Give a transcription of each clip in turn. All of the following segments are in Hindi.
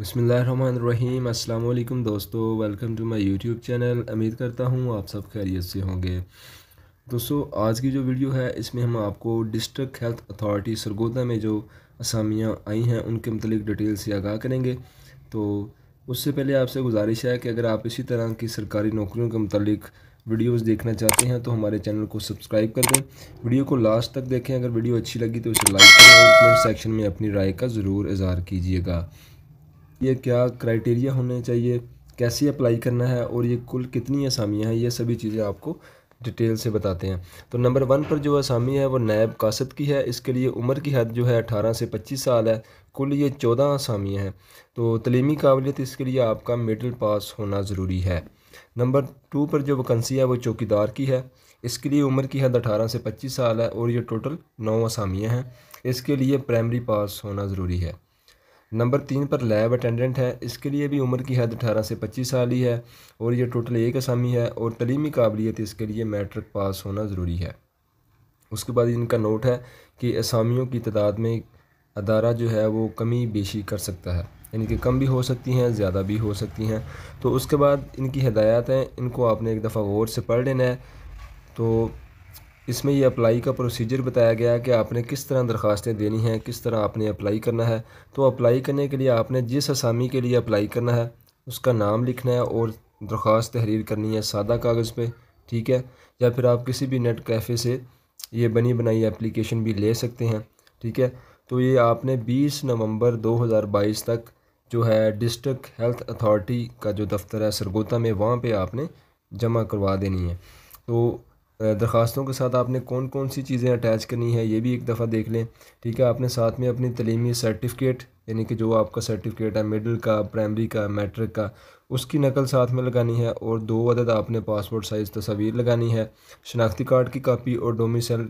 बसमीम अल्लाम दोस्तों welcome to my YouTube channel उम्मीद करता हूँ आप सब खैरियत से होंगे दोस्तों आज की जो वीडियो है इसमें हम आपको डिस्ट्रिक्ट हेल्थ अथॉरिटी सरगोदा में जो असामियाँ आई हैं उनके मतलब डिटेल से आगाह करेंगे तो उससे पहले आपसे गुजारिश है कि अगर आप इसी तरह की सरकारी नौकरियों के मतलब वीडियोस देखना चाहते हैं तो हमारे चैनल को सब्सक्राइब कर दें वीडियो को लास्ट तक देखें अगर वीडियो अच्छी लगी तो उसे लाइक करें और कमेंट सेक्शन में अपनी राय का ज़रूर इजहार कीजिएगा ये क्या क्राइटेरिया होने चाहिए कैसे अप्लाई करना है और ये कुल कितनी असामियाँ हैं ये सभी चीज़ें आपको डिटेल से बताते हैं तो नंबर वन पर जो आसामी है वो नायब कासद की है इसके लिए उम्र की हद जो है अठारह से पच्चीस साल है कुल ये चौदह आसामियाँ हैं तो तलीमी काबिलियत इसके लिए आपका मिडिल पास होना ज़रूरी है नंबर टू पर जो वैकेंसी है वो चौकीदार की है इसके लिए उम्र की हद अठारह से पच्चीस साल है और ये टोटल नौ आसामियाँ हैं इसके लिए प्राइमरी पास होना ज़रूरी है नंबर तीन पर लैब अटेंडेंट है इसके लिए भी उम्र की हद अठारह से पच्चीस साल ही है और ये टोटल एक असामी है और तलीमी काबिलियत इसके लिए मैट्रिक पास होना ज़रूरी है उसके बाद इनका नोट है कि असामियों की तादाद में अदारा जो है वो कमी बेशी कर सकता है यानी कि कम भी हो सकती हैं ज़्यादा भी हो सकती हैं तो उसके बाद इनकी हदायत हैं इनको आपने एक दफ़ा गौर से पढ़ लेना है तो इसमें ये अप्लाई का प्रोसीजर बताया गया है कि आपने किस तरह दरख्वास्तें देनी हैं किस तरह आपने अप्लाई करना है तो अप्लाई करने के लिए आपने जिस असामी के लिए अप्लाई करना है उसका नाम लिखना है और दरख्वास्त तहरीर करनी है सादा कागज़ पे ठीक है या फिर आप किसी भी नेट कैफ़े से ये बनी बनाई एप्लीकेशन भी ले सकते हैं ठीक है तो ये आपने दो हज़ार बाईस तक जो है डिस्ट्रिक्ट हेल्थ अथॉरिटी का जो दफ्तर है सरगोता में वहाँ पर आपने जमा करवा देनी है तो दरख्वास्तों के साथ आपने कौन कौन सी चीज़ें अटैच करनी है ये भी एक दफ़ा देख लें ठीक है आपने साथ में अपनी तलीमी सर्टिफिकेट यानी कि जो आपका सर्टिफिकेट है मिडिल का प्राइमरी का मैट्रिक का उसकी नकल साथ में लगानी है और दो अदद आपने पासपोर्ट साइज़ तस्वीर लगानी है शनाख्ती कार्ड की कापी और डोमिसल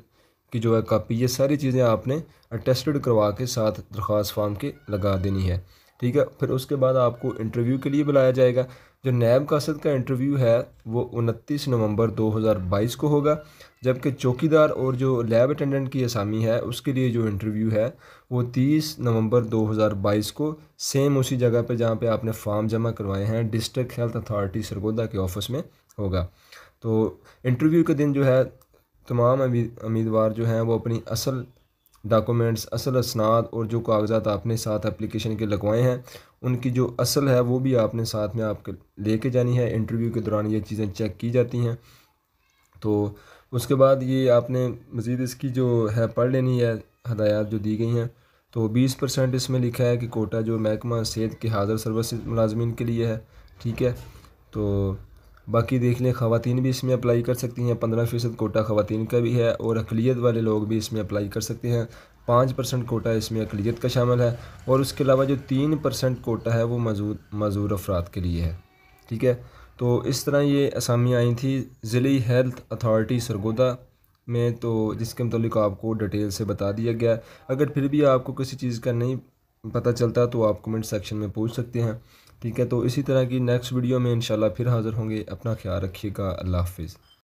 की जो है कापी ये सारी चीज़ें आपने अटेस्टेड करवा के साथ दरख्वास्त फार्म के लगा देनी है ठीक है फिर उसके बाद आपको इंटरव्यू के लिए बुलाया जाएगा जो नैब कासद का इंटरव्यू है वो उनतीस नवंबर 2022 को होगा जबकि चौकीदार और जो लैब अटेंडेंट की असामी है उसके लिए जो इंटरव्यू है वो 30 नवंबर 2022 को सेम उसी जगह पे जहाँ पे आपने फॉर्म जमा करवाए हैं डिस्ट्रिक्ट हेल्थ अथॉरिटी सरगोदा के ऑफिस में होगा तो इंटरव्यू के दिन जो है तमाम उम्मीदवार जो हैं वो अपनी असल डॉक्यूमेंट्स असल असनाद और जो कागजात आपने साथ एप्लीकेशन के लगवाए हैं उनकी जो असल है वो भी आपने साथ में आपके लेके जानी है इंटरव्यू के दौरान ये चीज़ें चेक की जाती हैं तो उसके बाद ये आपने मज़ीद इसकी जो है पढ़ लेनी है हदायत जो दी गई हैं तो बीस परसेंट इसमें लिखा है कि कोटा जो महकमा सेहत के हाजिर सर्विस मुलाजमीन के लिए है ठीक है तो बाकी देख लें खातन भी इसमें अप्लाई कर सकती हैं पंद्रह फ़ीसद कोटा खातन का भी है और अकलीत वाले लोग भी इसमें अप्लाई कर सकते हैं पाँच परसेंट कोटा इसमें अकलीत का शामिल है और उसके अलावा जो तीन परसेंट कोटा है वो मजूर मजूर अफराद के लिए है ठीक है तो इस तरह ये असामियाँ आई थी ज़िली हेल्थ अथॉरिटी सरगोदा में तो जिसके मतलब आपको डिटेल से बता दिया गया अगर फिर भी आपको किसी चीज़ का नहीं पता चलता है तो आप कमेंट सेक्शन में पूछ सकते हैं ठीक है तो इसी तरह की नेक्स्ट वीडियो में इंशाल्लाह फिर हाज़िर होंगे अपना ख्याल रखिएगा अल्लाह हाफिज़